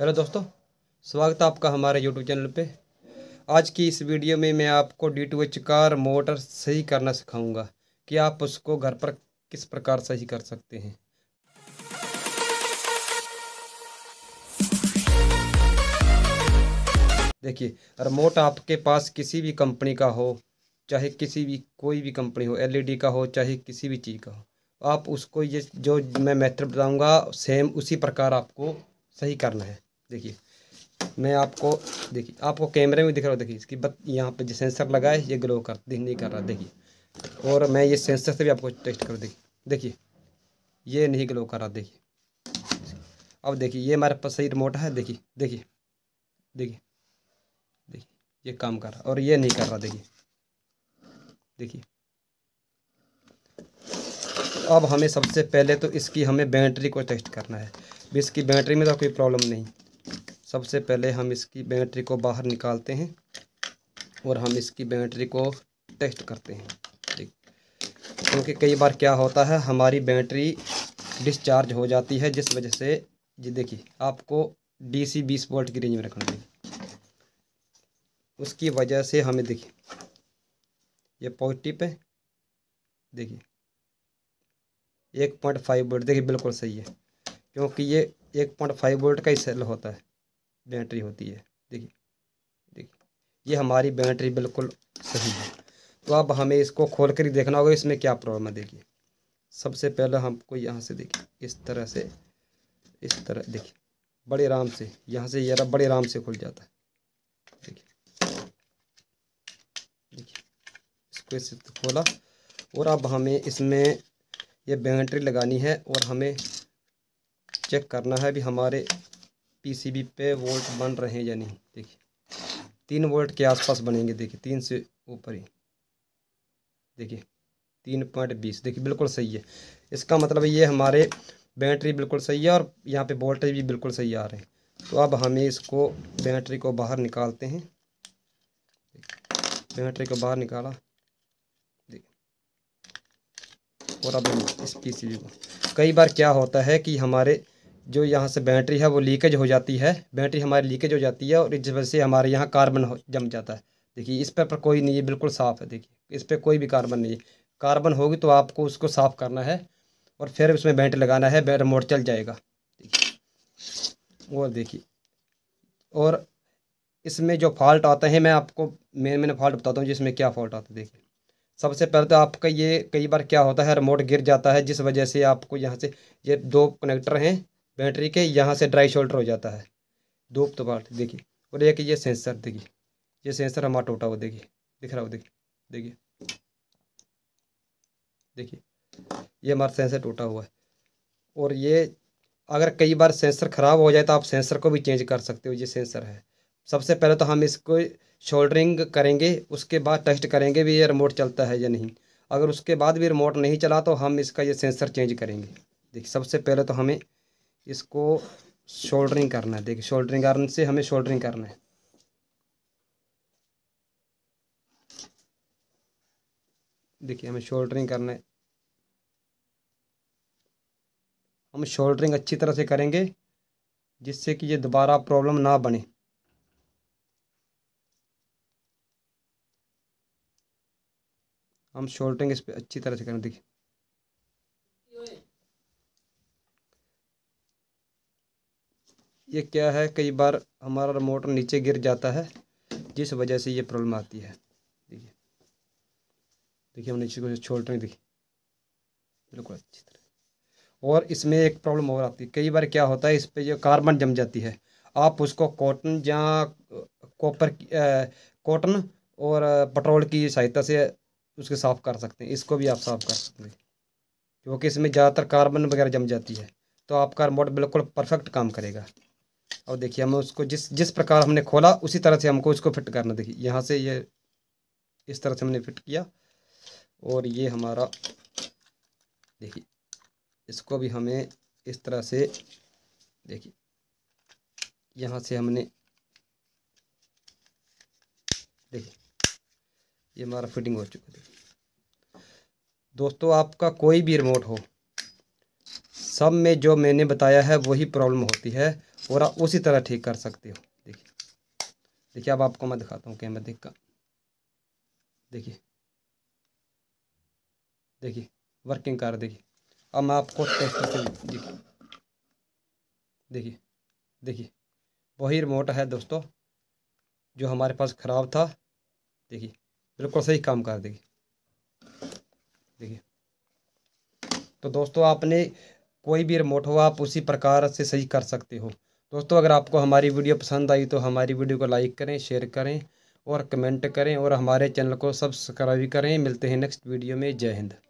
hello दोस्तों स्वागत है आपका हमारे यूट्यूब चैनल पे आज की इस वीडियो में मैं आपको D to H car motor सही करना सिखाऊंगा कि आप उसको घर पर किस प्रकार सही कर सकते हैं देखिए रिमोट आपके पास किसी भी कंपनी का हो चाहे किसी भी कोई भी कंपनी हो एलईडी e का हो चाहे किसी भी चीज़ का हो आप उसको ये जो मैं मेथड बताऊंगा सेम उसी प्रकार आपको सही करना है देखिए मैं आपको देखिए आपको कैमरे में दिख रहा हूँ देखिए इसकी बत यहाँ पे जो सेंसर लगा है ये ग्लो कर नहीं कर रहा देखिए और मैं ये सेंसर से भी आपको टेस्ट करूँ देखिए देखिए ये नहीं ग्लो कर रहा देखिए अब देखिए ये हमारे पास सही रिमोट है देखिए देखिए देखिए देखिए ये काम कर रहा और ये नहीं कर रहा देखिए देखिए अब हमें सबसे पहले तो इसकी हमें बैटरी को टेस्ट करना है इसकी बैटरी में तो कोई प्रॉब्लम नहीं सबसे पहले हम इसकी बैटरी को बाहर निकालते हैं और हम इसकी बैटरी को टेस्ट करते हैं ठीक क्योंकि कई बार क्या होता है हमारी बैटरी डिस्चार्ज हो जाती है जिस वजह से जी देखिए आपको डीसी 20 वोल्ट की रेंज में रखना चाहिए उसकी वजह से हमें देखिए ये पॉजिटिव है देखिए एक पॉइंट फाइव वोल्ट देखिए बिल्कुल सही है क्योंकि ये एक पॉइंट फाइव वोल्ट का ही सेल होता है बैटरी होती है देखिए देखिए ये हमारी बैटरी बिल्कुल सही है तो अब हमें इसको खोल कर ही देखना होगा इसमें क्या प्रॉब्लम है देखिए सबसे पहले हमको यहाँ से देखिए इस तरह से इस तरह देखिए बड़े आराम से यहाँ से ये बड़े आराम से खुल जाता है देखिए देखिए इसको इस खोला और अब हमें इसमें ये बैटरी लगानी है और हमें चेक करना है भी हमारे पीसीबी पे वोल्ट बन रहे हैं या नहीं देखिए तीन वोल्ट के आसपास बनेंगे देखिए तीन से ऊपर ही देखिए तीन पॉइंट बीस देखिए बिल्कुल सही है इसका मतलब ये हमारे बैटरी बिल्कुल सही है और यहाँ पे वोल्टेज भी बिल्कुल सही आ रहे हैं तो अब हमें इसको बैटरी को बाहर निकालते हैं बैटरी को बाहर निकाला और अब इस पी को कई बार क्या होता है कि हमारे जो यहाँ से बैटरी है वो लीकेज हो जाती है बैटरी हमारी लीकेज हो जाती है और इस वजह से हमारे यहाँ कार्बन जम जाता है देखिए इस पर कोई नहीं है बिल्कुल साफ़ है देखिए इस पर कोई भी कार्बन नहीं है कार्बन होगी तो आपको उसको साफ़ करना है और फिर उसमें बैटरी लगाना है मोड़ चल जाएगा और देखिए और इसमें जो फॉल्ट आते हैं मैं आपको मेन मैंने फॉल्ट बताता हूँ जिसमें क्या फॉल्ट आता है देखिए सबसे पहले तो आपका ये कई बार क्या होता है रिमोट गिर जाता है जिस वजह से आपको यहाँ से ये दो कनेक्टर हैं बैटरी के यहाँ से ड्राई शोल्डर हो जाता है दो तो देखिए और एक ये सेंसर देखिए ये सेंसर हमारा टूटा हुआ देखिए दिख रहा हो देखिए देखिए देखिए ये हमारा सेंसर टूटा हुआ है और ये अगर कई बार सेंसर ख़राब हो जाए तो आप सेंसर को भी चेंज कर सकते हो ये सेंसर है सबसे पहले तो हम इसको शोल्डरिंग करेंगे उसके बाद टेस्ट करेंगे भी ये रिमोट चलता है या नहीं अगर उसके बाद भी रिमोट नहीं चला तो हम इसका ये सेंसर चेंज करेंगे देखिए सबसे पहले तो हमें इसको शोल्डरिंग करना है देखिए शोल्डरिंग आर्न से हमें शोल्डरिंग करना है देखिए हमें शोल्डरिंग करना है हम शोल्डरिंग अच्छी तरह से करेंगे जिससे कि ये दोबारा प्रॉब्लम ना बने हम शॉर्टिंग इस पर अच्छी तरह से करें देखिए ये क्या है कई बार हमारा मोटर नीचे गिर जाता है जिस वजह से ये प्रॉब्लम आती है देखिए देखिए हमने इसको छोड़ देखिए बिल्कुल अच्छी तरह और इसमें एक प्रॉब्लम और आती है कई बार क्या होता है इस पर जो कार्बन जम जाती है आप उसको कॉटन या कॉपर कॉटन और पेट्रोल की सहायता से उसके साफ़ कर सकते हैं इसको भी आप साफ़ कर सकते हैं क्योंकि इसमें ज़्यादातर कार्बन वगैरह जम जाती है तो आपका रिमोट बिल्कुल परफेक्ट काम करेगा और देखिए हम उसको जिस जिस प्रकार हमने खोला उसी तरह से हमको इसको फिट करना देखिए यहाँ से ये इस तरह से हमने फिट किया और ये हमारा देखिए इसको भी हमें इस तरह से देखिए यहाँ से हमने देखिए ये हमारा फिटिंग हो चुका है दोस्तों आपका कोई भी रिमोट हो सब में जो मैंने बताया है वही प्रॉब्लम होती है और आप उसी तरह ठीक कर सकते हो देखिए देखिए अब आपको मैं दिखाता हूँ कैमरा देख का देखिए देखिए वर्किंग कार देखिए अब मैं आपको टेस्ट से देखिए देखिए देखिए वही रिमोट है दोस्तों जो हमारे पास ख़राब था देखिए बिल्कुल सही काम कर देगी देखिए तो दोस्तों आपने कोई भी रिमोट हो आप उसी प्रकार से सही कर सकते हो दोस्तों अगर आपको हमारी वीडियो पसंद आई तो हमारी वीडियो को लाइक करें शेयर करें और कमेंट करें और हमारे चैनल को सब्सक्राइब करें मिलते हैं नेक्स्ट वीडियो में जय हिंद